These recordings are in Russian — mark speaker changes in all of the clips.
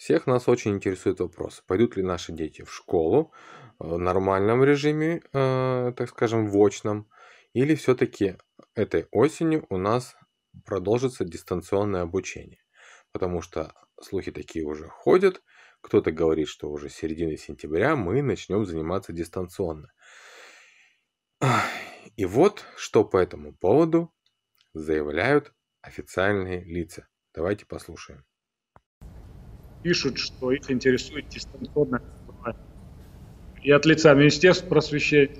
Speaker 1: Всех нас очень интересует вопрос, пойдут ли наши дети в школу э, в нормальном режиме, э, так скажем, в очном, или все-таки этой осенью у нас продолжится дистанционное обучение. Потому что слухи такие уже ходят, кто-то говорит, что уже с середины сентября мы начнем заниматься дистанционно. И вот что по этому поводу заявляют официальные лица. Давайте послушаем
Speaker 2: пишут, что их интересует дистанционное образование. И от лица Министерства просвещения,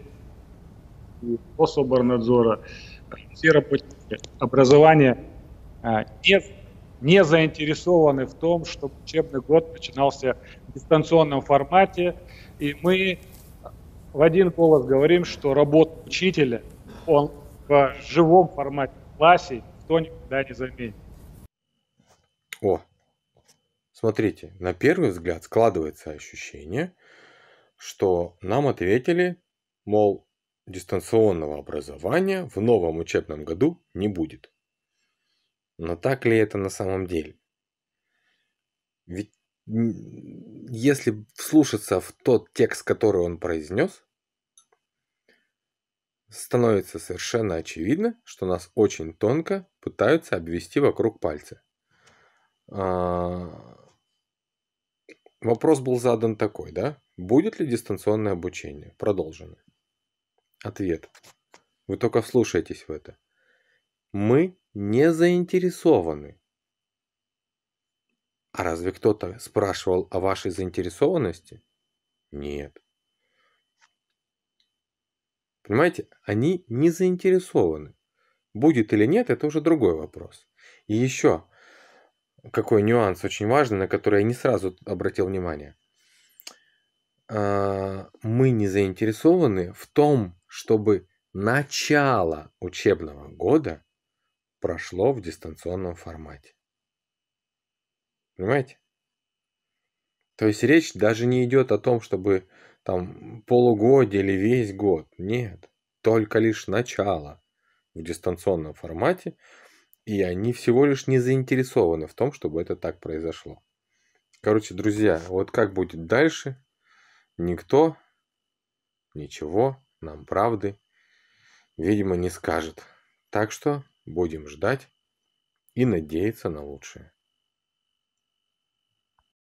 Speaker 2: и Рособорнадзора, все работники образования а, не, не заинтересованы в том, чтобы учебный год начинался в дистанционном формате, и мы в один голос говорим, что работа учителя он в живом формате в классе никто никогда не заменит.
Speaker 1: О, Смотрите, на первый взгляд складывается ощущение, что нам ответили, мол, дистанционного образования в новом учебном году не будет. Но так ли это на самом деле? Ведь если вслушаться в тот текст, который он произнес, становится совершенно очевидно, что нас очень тонко пытаются обвести вокруг пальца. А, Вопрос был задан такой, да? Будет ли дистанционное обучение? Продолжено. Ответ. Вы только вслушайтесь в это. Мы не заинтересованы. А разве кто-то спрашивал о вашей заинтересованности? Нет. Понимаете, они не заинтересованы. Будет или нет, это уже другой вопрос. И еще, какой нюанс очень важный, на который я не сразу обратил внимание. А, мы не заинтересованы в том, чтобы начало учебного года прошло в дистанционном формате. Понимаете? То есть речь даже не идет о том, чтобы там полугодие или весь год. Нет, только лишь начало в дистанционном формате – и они всего лишь не заинтересованы в том, чтобы это так произошло. Короче, друзья, вот как будет дальше, никто ничего нам правды, видимо, не скажет. Так что будем ждать и надеяться на лучшее.